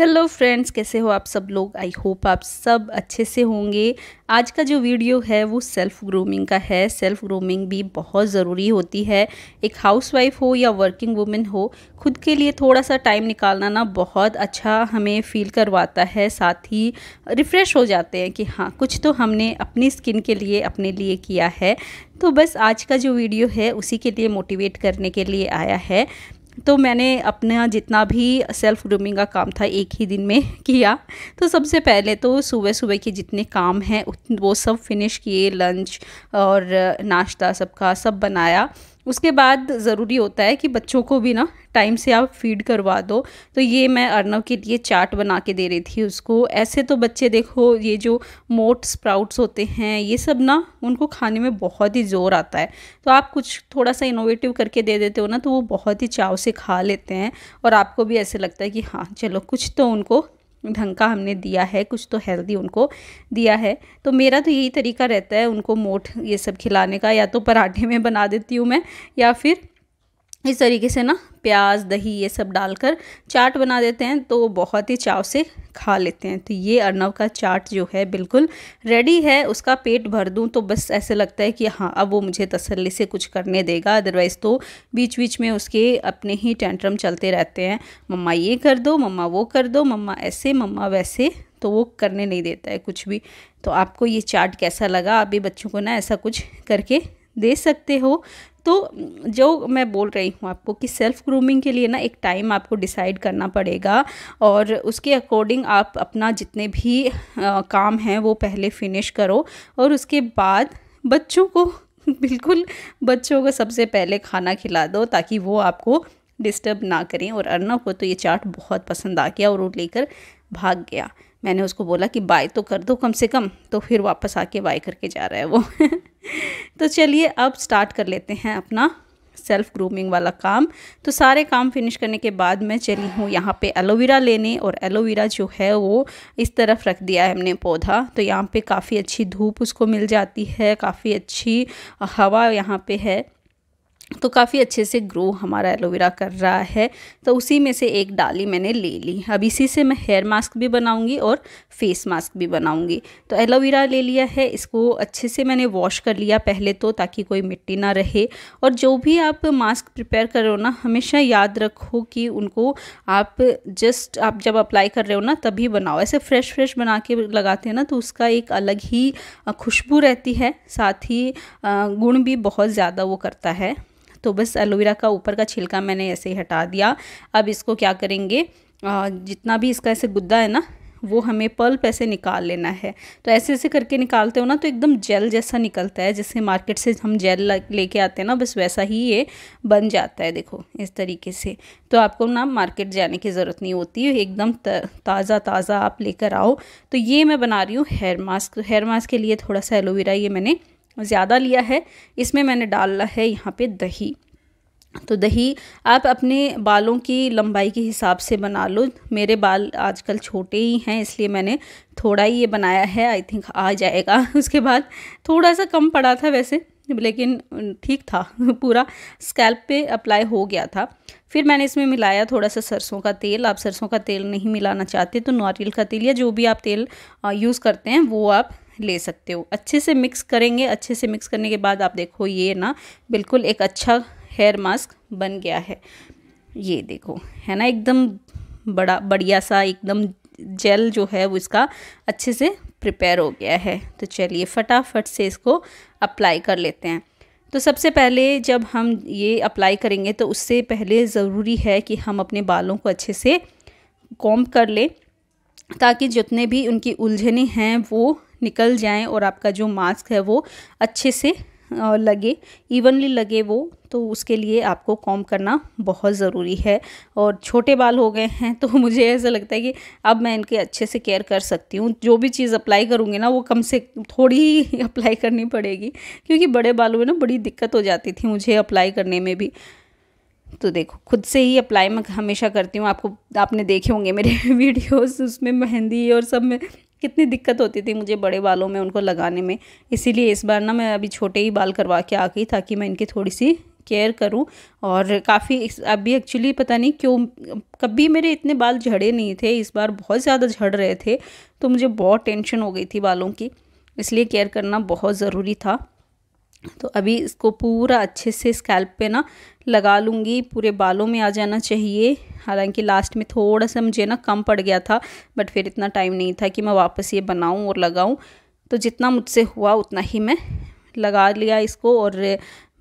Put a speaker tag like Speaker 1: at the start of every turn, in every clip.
Speaker 1: hello friends कैसे हो आप सब लोग आई होप आप सब अच्छे से होंगे आज का जो वीडियो है वो सेल्फ़ ग्रूमिंग का है सेल्फ़ ग्रूमिंग भी बहुत ज़रूरी होती है एक हाउसवाइफ हो या वर्किंग वुमेन हो खुद के लिए थोड़ा सा टाइम निकालना ना बहुत अच्छा हमें फील करवाता है साथ ही रिफ़्रेश हो जाते हैं कि हाँ कुछ तो हमने अपनी स्किन के लिए अपने लिए किया है तो बस आज का जो वीडियो है उसी के लिए मोटिवेट करने के लिए आया है तो मैंने अपना जितना भी सेल्फ ग्रूमिंग का काम था एक ही दिन में किया तो सबसे पहले तो सुबह सुबह के जितने काम हैं वो सब फिनिश किए लंच और नाश्ता सबका सब बनाया उसके बाद ज़रूरी होता है कि बच्चों को भी ना टाइम से आप फीड करवा दो तो ये मैं अर्नव के लिए चाट बना के दे रही थी उसको ऐसे तो बच्चे देखो ये जो मोट स्प्राउट्स होते हैं ये सब ना उनको खाने में बहुत ही ज़ोर आता है तो आप कुछ थोड़ा सा इनोवेटिव करके दे देते हो ना तो वो बहुत ही चाव से खा लेते हैं और आपको भी ऐसे लगता है कि हाँ चलो कुछ तो उनको ढंग का हमने दिया है कुछ तो हेल्दी उनको दिया है तो मेरा तो यही तरीका रहता है उनको मोठ ये सब खिलाने का या तो पराठे में बना देती हूँ मैं या फिर इस तरीके से ना प्याज दही ये सब डालकर चाट बना देते हैं तो बहुत ही चाव से खा लेते हैं तो ये अर्नव का चाट जो है बिल्कुल रेडी है उसका पेट भर दूँ तो बस ऐसे लगता है कि हाँ अब वो मुझे तसल्ली से कुछ करने देगा अदरवाइज़ तो बीच बीच में उसके अपने ही टेंट्रम चलते रहते हैं मम्मा ये कर दो मम्मा वो कर दो मम्मा ऐसे मम्मा वैसे तो वो करने नहीं देता है कुछ भी तो आपको ये चाट कैसा लगा आप भी बच्चों को ना ऐसा कुछ करके दे सकते हो तो जो मैं बोल रही हूँ आपको कि सेल्फ़ ग्रूमिंग के लिए ना एक टाइम आपको डिसाइड करना पड़ेगा और उसके अकॉर्डिंग आप अपना जितने भी आ, काम हैं वो पहले फिनिश करो और उसके बाद बच्चों को बिल्कुल बच्चों को सबसे पहले खाना खिला दो ताकि वो आपको डिस्टर्ब ना करें और अर्नब को तो ये चाट बहुत पसंद आ गया और वो लेकर भाग गया मैंने उसको बोला कि बाय तो कर दो कम से कम तो फिर वापस आके बाय करके जा रहा है वो तो चलिए अब स्टार्ट कर लेते हैं अपना सेल्फ ग्रूमिंग वाला काम तो सारे काम फिनिश करने के बाद मैं चली हूँ यहाँ पे एलोवेरा लेने और एलोवेरा जो है वो इस तरफ रख दिया है हमने पौधा तो यहाँ पे काफ़ी अच्छी धूप उसको मिल जाती है काफ़ी अच्छी हवा यहाँ पे है तो काफ़ी अच्छे से ग्रो हमारा एलोवेरा कर रहा है तो उसी में से एक डाली मैंने ले ली अब इसी से मैं हेयर मास्क भी बनाऊंगी और फेस मास्क भी बनाऊंगी तो एलोवेरा ले लिया है इसको अच्छे से मैंने वॉश कर लिया पहले तो ताकि कोई मिट्टी ना रहे और जो भी आप मास्क प्रिपेयर कर रहे हो ना हमेशा याद रखो कि उनको आप जस्ट आप जब अप्लाई कर रहे हो ना तभी बनाओ ऐसे फ्रेश फ्रेश बना के लगाते हैं ना तो उसका एक अलग ही खुशबू रहती है साथ ही गुण भी बहुत ज़्यादा वो करता है तो बस एलोवेरा का ऊपर का छिलका मैंने ऐसे ही हटा दिया अब इसको क्या करेंगे जितना भी इसका ऐसे गुद्दा है ना वो हमें पल्प ऐसे निकाल लेना है तो ऐसे ऐसे करके निकालते हो ना तो एकदम जेल जैसा निकलता है जैसे मार्केट से हम जेल लेके आते हैं ना बस वैसा ही ये बन जाता है देखो इस तरीके से तो आपको ना मार्केट जाने की ज़रूरत नहीं होती एकदम ताज़ा ताज़ा आप लेकर आओ तो ये मैं बना रही हूँ हेयर मास्क हेयर मास्क के लिए थोड़ा सा एलोवेरा ये मैंने ज़्यादा लिया है इसमें मैंने डाला है यहाँ पे दही तो दही आप अपने बालों की लंबाई के हिसाब से बना लो मेरे बाल आजकल छोटे ही हैं इसलिए मैंने थोड़ा ही ये बनाया है आई थिंक आ जाएगा उसके बाद थोड़ा सा कम पड़ा था वैसे लेकिन ठीक था पूरा स्कैल्प पे अप्लाई हो गया था फिर मैंने इसमें मिलाया थोड़ा सा सरसों का तेल आप सरसों का तेल नहीं मिलाना चाहते तो नारियल का तेल या जो भी आप तेल यूज़ करते हैं वो आप ले सकते हो अच्छे से मिक्स करेंगे अच्छे से मिक्स करने के बाद आप देखो ये ना बिल्कुल एक अच्छा हेयर मास्क बन गया है ये देखो है ना एकदम बड़ा बढ़िया सा एकदम जेल जो है वो इसका अच्छे से प्रिपेयर हो गया है तो चलिए फटाफट से इसको अप्लाई कर लेते हैं तो सबसे पहले जब हम ये अप्लाई करेंगे तो उससे पहले ज़रूरी है कि हम अपने बालों को अच्छे से कॉम्ब कर लें ताकि जितने भी उनकी उलझने हैं वो निकल जाएं और आपका जो मास्क है वो अच्छे से लगे इवनली लगे वो तो उसके लिए आपको कॉम करना बहुत ज़रूरी है और छोटे बाल हो गए हैं तो मुझे ऐसा लगता है कि अब मैं इनके अच्छे से केयर कर सकती हूँ जो भी चीज़ अप्लाई करूँगी ना वो कम से थोड़ी ही अप्लाई करनी पड़ेगी क्योंकि बड़े बालों में ना बड़ी दिक्कत हो जाती थी मुझे अप्लाई करने में भी तो देखो खुद से ही अप्लाई मैं हमेशा करती हूँ आपको आपने देखे होंगे मेरे वीडियोस उसमें मेहंदी और सब में कितनी दिक्कत होती थी मुझे बड़े बालों में उनको लगाने में इसीलिए इस बार ना मैं अभी छोटे ही बाल करवा के आ गई ताकि मैं इनकी थोड़ी सी केयर करूं और काफ़ी अभी एक्चुअली पता नहीं क्यों कभी मेरे इतने बाल झड़े नहीं थे इस बार बहुत ज़्यादा झड़ रहे थे तो मुझे बहुत टेंशन हो गई थी बालों की इसलिए केयर करना बहुत ज़रूरी था तो अभी इसको पूरा अच्छे से स्कैल्प पे ना लगा लूँगी पूरे बालों में आ जाना चाहिए हालांकि लास्ट में थोड़ा सा मुझे ना कम पड़ गया था बट फिर इतना टाइम नहीं था कि मैं वापस ये बनाऊँ और लगाऊँ तो जितना मुझसे हुआ उतना ही मैं लगा लिया इसको और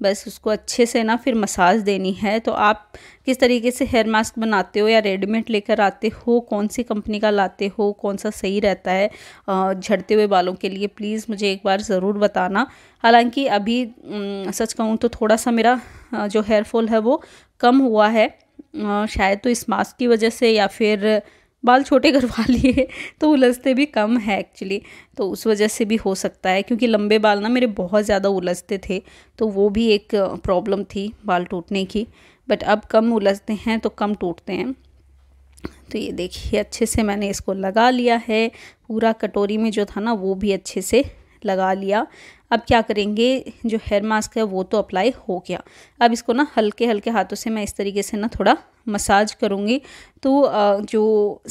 Speaker 1: बस उसको अच्छे से ना फिर मसाज देनी है तो आप किस तरीके से हेयर मास्क बनाते हो या रेडीमेड लेकर आते हो कौन सी कंपनी का लाते हो कौन सा सही रहता है झड़ते हुए बालों के लिए प्लीज़ मुझे एक बार ज़रूर बताना हालांकि अभी सच कहूँ तो थोड़ा सा मेरा जो हेयर फॉल है वो कम हुआ है शायद तो इस मास्क की वजह से या फिर बाल छोटे करवा लिए तो उलझते भी कम है एक्चुअली तो उस वजह से भी हो सकता है क्योंकि लंबे बाल ना मेरे बहुत ज़्यादा उलझते थे तो वो भी एक प्रॉब्लम थी बाल टूटने की बट अब कम उलझते हैं तो कम टूटते हैं तो ये देखिए अच्छे से मैंने इसको लगा लिया है पूरा कटोरी में जो था ना वो भी अच्छे से लगा लिया अब क्या करेंगे जो हेयर मास्क है वो तो अप्लाई हो गया अब इसको ना हल्के हल्के हाथों से मैं इस तरीके से ना थोड़ा मसाज करूँगी तो जो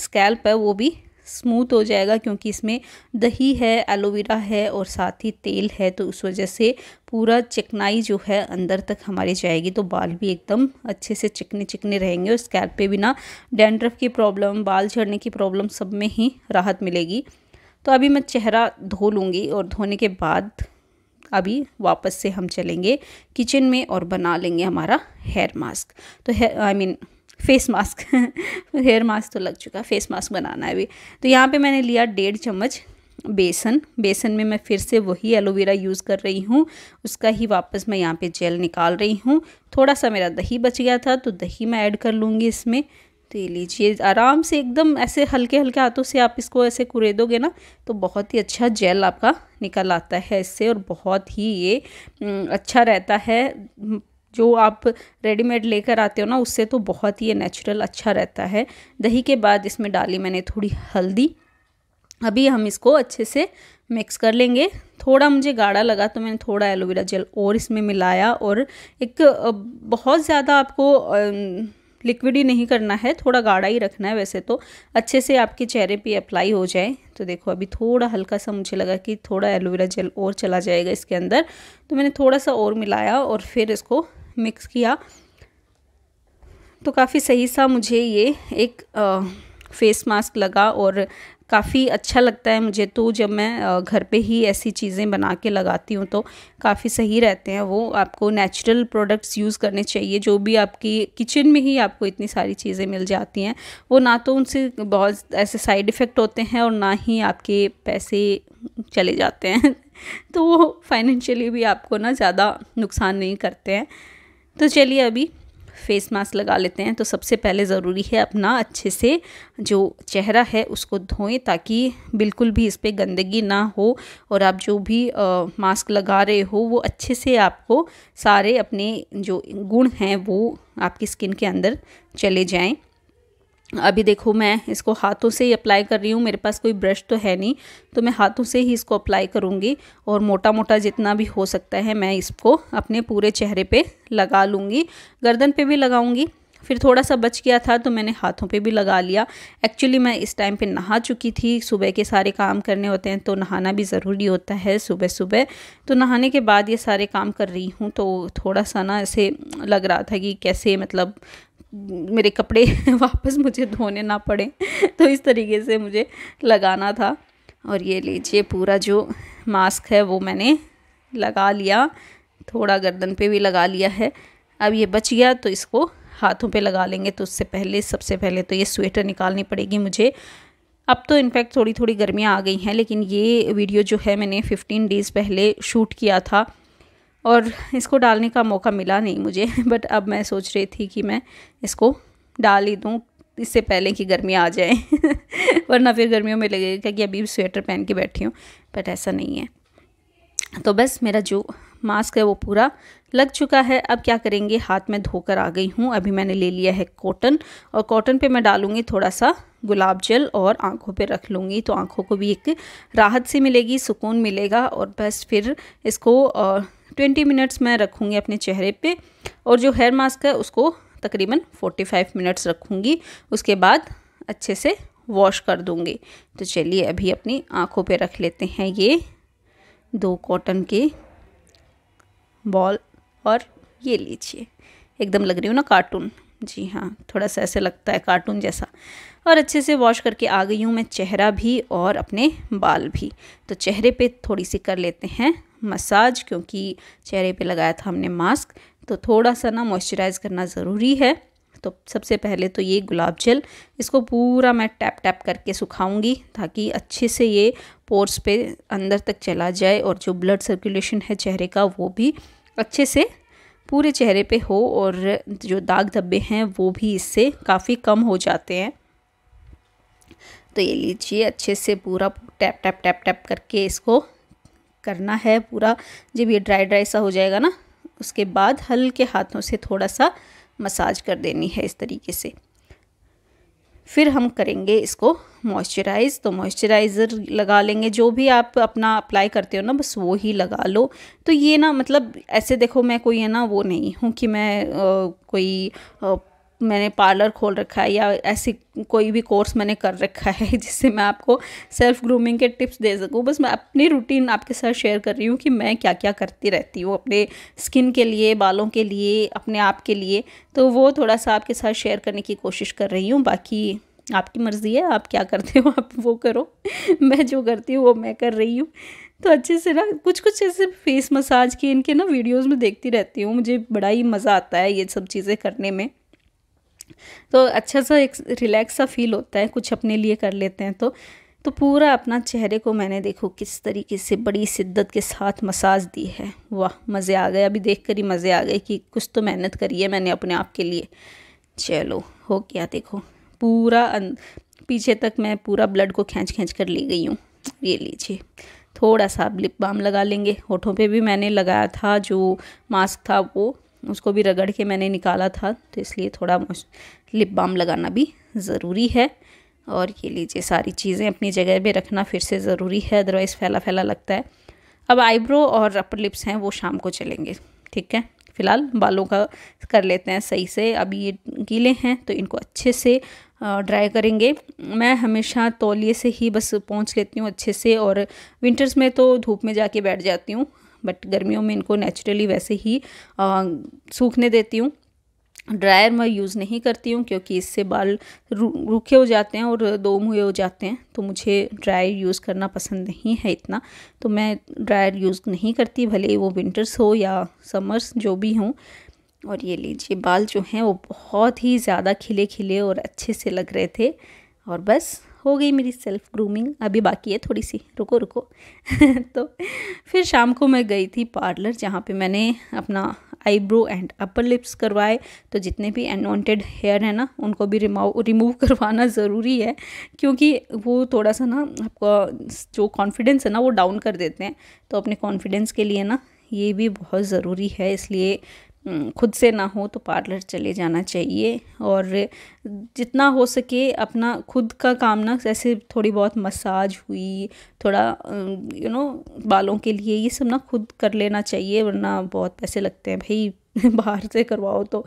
Speaker 1: स्कैल्प है वो भी स्मूथ हो जाएगा क्योंकि इसमें दही है एलोवेरा है और साथ ही तेल है तो उस वजह से पूरा चिकनाई जो है अंदर तक हमारी जाएगी तो बाल भी एकदम अच्छे से चिकने चिकने रहेंगे और स्कैल्प पे भी ना डेंड्रफ की प्रॉब्लम बाल झड़ने की प्रॉब्लम सब में ही राहत मिलेगी तो अभी मैं चेहरा धो लूँगी और धोने के बाद अभी वापस से हम चलेंगे किचन में और बना लेंगे हमारा हेयर मास्क तो I mean face mask hair mask तो लग चुका फेस मास्क बनाना है अभी तो यहाँ पे मैंने लिया डेढ़ चम्मच बेसन बेसन में मैं फिर से वही एलोवेरा यूज़ कर रही हूँ उसका ही वापस मैं यहाँ पे जेल निकाल रही हूँ थोड़ा सा मेरा दही बच गया था तो दही मैं ऐड कर लूँगी इसमें तो ये लीजिए आराम से एकदम ऐसे हल्के हल्के हाथों से आप इसको ऐसे कुरे दोगे ना तो बहुत ही अच्छा जेल आपका निकल आता है इससे और बहुत ही ये अच्छा रहता है जो आप रेडीमेड लेकर आते हो ना उससे तो बहुत ही ये नेचुरल अच्छा रहता है दही के बाद इसमें डाली मैंने थोड़ी हल्दी अभी हम इसको अच्छे से मिक्स कर लेंगे थोड़ा मुझे गाढ़ा लगा तो मैंने थोड़ा एलोवेरा जेल और इसमें मिलाया और एक बहुत ज़्यादा आपको लिक्विड ही नहीं करना है थोड़ा गाढ़ा ही रखना है वैसे तो अच्छे से आपके चेहरे पे अप्लाई हो जाए तो देखो अभी थोड़ा हल्का सा मुझे लगा कि थोड़ा एलोवेरा जेल और चला जाएगा इसके अंदर तो मैंने थोड़ा सा और मिलाया और फिर इसको मिक्स किया तो काफ़ी सही सा मुझे ये एक आ, फेस मास्क लगा और काफ़ी अच्छा लगता है मुझे तो जब मैं घर पे ही ऐसी चीज़ें बना के लगाती हूँ तो काफ़ी सही रहते हैं वो आपको नेचुरल प्रोडक्ट्स यूज़ करने चाहिए जो भी आपकी किचन में ही आपको इतनी सारी चीज़ें मिल जाती हैं वो ना तो उनसे बहुत ऐसे साइड इफ़ेक्ट होते हैं और ना ही आपके पैसे चले जाते हैं तो वो फाइनेंशियली भी आपको ना ज़्यादा नुकसान नहीं करते हैं तो चलिए अभी फेस मास्क लगा लेते हैं तो सबसे पहले ज़रूरी है अपना अच्छे से जो चेहरा है उसको धोएं ताकि बिल्कुल भी इस पर गंदगी ना हो और आप जो भी आ, मास्क लगा रहे हो वो अच्छे से आपको सारे अपने जो गुण हैं वो आपकी स्किन के अंदर चले जाएं अभी देखो मैं इसको हाथों से ही अप्लाई कर रही हूँ मेरे पास कोई ब्रश तो है नहीं तो मैं हाथों से ही इसको अप्लाई करूँगी और मोटा मोटा जितना भी हो सकता है मैं इसको अपने पूरे चेहरे पे लगा लूँगी गर्दन पे भी लगाऊँगी फिर थोड़ा सा बच गया था तो मैंने हाथों पे भी लगा लिया एक्चुअली मैं इस टाइम पे नहा चुकी थी सुबह के सारे काम करने होते हैं तो नहाना भी ज़रूरी होता है सुबह सुबह तो नहाने के बाद ये सारे काम कर रही हूँ तो थोड़ा सा ना ऐसे लग रहा था कि कैसे मतलब मेरे कपड़े वापस मुझे धोने ना पड़े तो इस तरीके से मुझे लगाना था और ये लीजिए पूरा जो मास्क है वो मैंने लगा लिया थोड़ा गर्दन पे भी लगा लिया है अब ये बच गया तो इसको हाथों पे लगा लेंगे तो उससे पहले सबसे पहले तो ये स्वेटर निकालनी पड़ेगी मुझे अब तो इनफैक्ट थोड़ी थोड़ी गर्मियाँ आ गई हैं लेकिन ये वीडियो जो है मैंने फ़िफ्टीन डेज़ पहले शूट किया था और इसको डालने का मौका मिला नहीं मुझे बट अब मैं सोच रही थी कि मैं इसको डाल ही दूँ इससे पहले कि गर्मी आ जाए वरना फिर गर्मियों में लगेगा कि अभी स्वेटर पहन के बैठी हूँ बट ऐसा नहीं है तो बस मेरा जो मास्क है वो पूरा लग चुका है अब क्या करेंगे हाथ में धोकर आ गई हूँ अभी मैंने ले लिया है कॉटन और कॉटन पे मैं डालूँगी थोड़ा सा गुलाब जल और आंखों पे रख लूँगी तो आंखों को भी एक राहत सी मिलेगी सुकून मिलेगा और बस फिर इसको ट्वेंटी मिनट्स मैं रखूँगी अपने चेहरे पर और जो हेयर मास्क है उसको तकरीबन फोर्टी फाइव मिनट्स रखूँगी उसके बाद अच्छे से वॉश कर दूँगी तो चलिए अभी अपनी आँखों पर रख लेते हैं ये दो कॉटन के बॉल और ये लीजिए एकदम लग रही हूँ ना कार्टून जी हाँ थोड़ा सा ऐसे लगता है कार्टून जैसा और अच्छे से वॉश करके आ गई हूँ मैं चेहरा भी और अपने बाल भी तो चेहरे पे थोड़ी सी कर लेते हैं मसाज क्योंकि चेहरे पे लगाया था हमने मास्क तो थोड़ा सा ना मॉइस्चराइज़ करना ज़रूरी है तो सबसे पहले तो ये गुलाब जल इसको पूरा मैं टैप टैप करके सुखाऊंगी ताकि अच्छे से ये पोर्स पे अंदर तक चला जाए और जो ब्लड सर्कुलेशन है चेहरे का वो भी अच्छे से पूरे चेहरे पे हो और जो दाग धब्बे हैं वो भी इससे काफ़ी कम हो जाते हैं तो ये लीजिए अच्छे से पूरा टैप टैप टैप टैप करके इसको करना है पूरा जब ये ड्राई ड्राई सा हो जाएगा ना उसके बाद हल्के हाथों से थोड़ा सा मसाज कर देनी है इस तरीके से फिर हम करेंगे इसको मॉइस्चराइज़ तो मॉइस्चराइज़र लगा लेंगे जो भी आप अपना अप्लाई करते हो ना बस वो ही लगा लो तो ये ना मतलब ऐसे देखो मैं कोई है ना वो नहीं हूँ कि मैं आ, कोई आ, मैंने पार्लर खोल रखा है या ऐसी कोई भी कोर्स मैंने कर रखा है जिससे मैं आपको सेल्फ ग्रूमिंग के टिप्स दे सकूँ बस मैं अपनी रूटीन आपके साथ शेयर कर रही हूँ कि मैं क्या क्या करती रहती हूँ अपने स्किन के लिए बालों के लिए अपने आप के लिए तो वो थोड़ा सा आपके साथ शेयर करने की कोशिश कर रही हूँ बाकी आपकी मर्ज़ी है आप क्या करते हो आप वो करो मैं जो करती हूँ वो मैं कर रही हूँ तो अच्छे से ना कुछ कुछ ऐसे फेस मसाज के इनके ना वीडियोस में देखती रहती हूँ मुझे बड़ा ही मज़ा आता है ये सब चीज़ें करने में तो अच्छा सा एक रिलैक्स सा फील होता है कुछ अपने लिए कर लेते हैं तो तो पूरा अपना चेहरे को मैंने देखो किस तरीके से बड़ी शिद्दत के साथ मसाज दी है वाह मज़े आ गए अभी देख कर ही मज़े आ गए कि कुछ तो मेहनत करी है मैंने अपने आप के लिए चलो हो गया देखो पूरा अन... पीछे तक मैं पूरा ब्लड को खींच खींच कर ले गई हूँ ये लीजिए थोड़ा सा आप लिप बाम लगा लेंगे होठों पे भी मैंने लगाया था जो मास्क था वो उसको भी रगड़ के मैंने निकाला था तो इसलिए थोड़ा लिप बाम लगाना भी ज़रूरी है और ये लीजिए सारी चीज़ें अपनी जगह पे रखना फिर से ज़रूरी है अदरवाइज़ फैला फैला लगता है अब आईब्रो और अपर लिप्स हैं वो शाम को चलेंगे ठीक है फ़िलहाल बालों का कर लेते हैं सही से अभी ये गीले हैं तो इनको अच्छे से ड्राई करेंगे मैं हमेशा तौलिए से ही बस पहुंच लेती हूँ अच्छे से और विंटर्स में तो धूप में जाके बैठ जाती हूँ बट गर्मियों में इनको नेचुरली वैसे ही आ, सूखने देती हूँ ड्रायर मैं यूज़ नहीं करती हूँ क्योंकि इससे बाल रू, रूखे हो जाते हैं और दो मुहे हो जाते हैं तो मुझे ड्रायर यूज़ करना पसंद नहीं है इतना तो मैं ड्रायर यूज़ नहीं करती भले वो विंटर्स हो या समर्स जो भी हों और ये लीजिए बाल जो हैं वो बहुत ही ज़्यादा खिले खिले और अच्छे से लग रहे थे और बस हो गई मेरी सेल्फ ग्रूमिंग अभी बाकी है थोड़ी सी रुको रुको तो फिर शाम को मैं गई थी पार्लर जहाँ पे मैंने अपना आईब्रो एंड अपर लिप्स करवाए तो जितने भी अनवांटेड हेयर है ना उनको भी रिमाव रिमूव करवाना ज़रूरी है क्योंकि वो थोड़ा सा ना आपका जो कॉन्फिडेंस है ना वो डाउन कर देते हैं तो अपने कॉन्फिडेंस के लिए ना ये भी बहुत ज़रूरी है इसलिए हम्म, खुद से ना हो तो पार्लर चले जाना चाहिए और जितना हो सके अपना खुद का काम ना जैसे थोड़ी बहुत मसाज हुई थोड़ा यू नो बालों के लिए ये सब ना खुद कर लेना चाहिए वरना बहुत पैसे लगते हैं भाई बाहर से करवाओ तो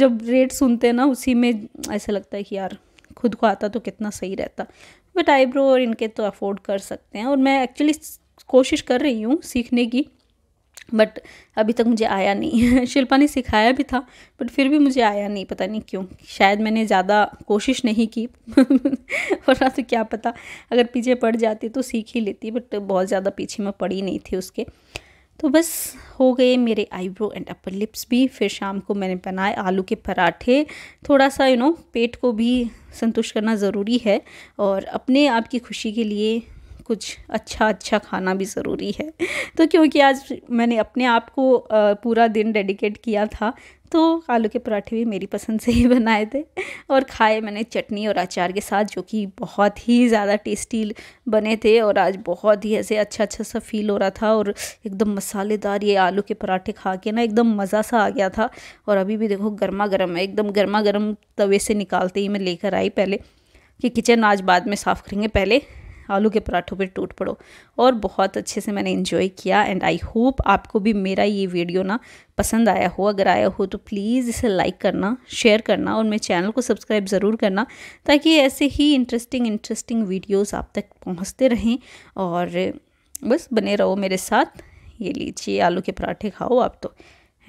Speaker 1: जब रेट सुनते हैं ना उसी में ऐसा लगता है कि यार खुद को आता तो कितना सही रहता बट आईब्रो और इनके तो अफोर्ड कर सकते हैं और मैं एक्चुअली कोशिश कर रही हूँ सीखने की बट अभी तक मुझे आया नहीं शिल्पा ने सिखाया भी था बट फिर भी मुझे आया नहीं पता नहीं क्यों शायद मैंने ज़्यादा कोशिश नहीं की वरना तो क्या पता अगर पीछे पड़ जाती तो सीख ही लेती बट बहुत ज़्यादा पीछे मैं पड़ी नहीं थी उसके तो बस हो गए मेरे आईब्रो एंड अपर लिप्स भी फिर शाम को मैंने बनाए आलू के पराठे थोड़ा सा यू नो पेट को भी संतुष्ट करना ज़रूरी है और अपने आप की खुशी के लिए कुछ अच्छा अच्छा खाना भी ज़रूरी है तो क्योंकि आज मैंने अपने आप को पूरा दिन डेडिकेट किया था तो आलू के पराठे भी मेरी पसंद से ही बनाए थे और खाए मैंने चटनी और अचार के साथ जो कि बहुत ही ज़्यादा टेस्टी बने थे और आज बहुत ही ऐसे अच्छा अच्छा सा फील हो रहा था और एकदम मसालेदार ये आलू के पराठे खा के ना एकदम मज़ा सा आ गया था और अभी भी देखो गर्मा गर्म है एकदम गर्मा गर्म तवे से निकालते ही मैं लेकर आई पहले कि किचन आज बाद में साफ़ करेंगे पहले आलू के पराठों पे टूट पड़ो और बहुत अच्छे से मैंने इन्जॉय किया एंड आई होप आपको भी मेरा ये वीडियो ना पसंद आया हो अगर आया हो तो प्लीज़ इसे लाइक करना शेयर करना और मेरे चैनल को सब्सक्राइब ज़रूर करना ताकि ऐसे ही इंटरेस्टिंग इंटरेस्टिंग वीडियोज़ आप तक पहुँचते रहें और बस बने रहो मेरे साथ ये लीजिए आलू के पराठे खाओ आप तो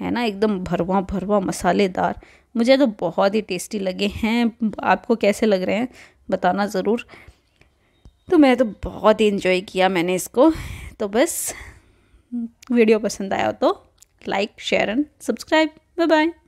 Speaker 1: है ना एकदम भरवा भरवा मसालेदार मुझे तो बहुत ही टेस्टी लगे हैं आपको कैसे लग रहे हैं बताना ज़रूर तो मैं तो बहुत ही इन्जॉय किया मैंने इसको तो बस वीडियो पसंद आया हो तो like share and subscribe bye bye